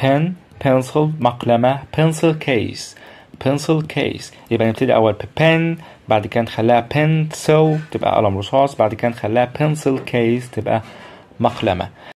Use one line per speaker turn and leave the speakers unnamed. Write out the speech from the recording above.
pen pencil مقلمة pencil case pencil case يبقى نبتدي أول ب pen بعد كده نخليها pencil تبقى قلم رصاص بعد كده نخليها pencil case تبقى مقلمة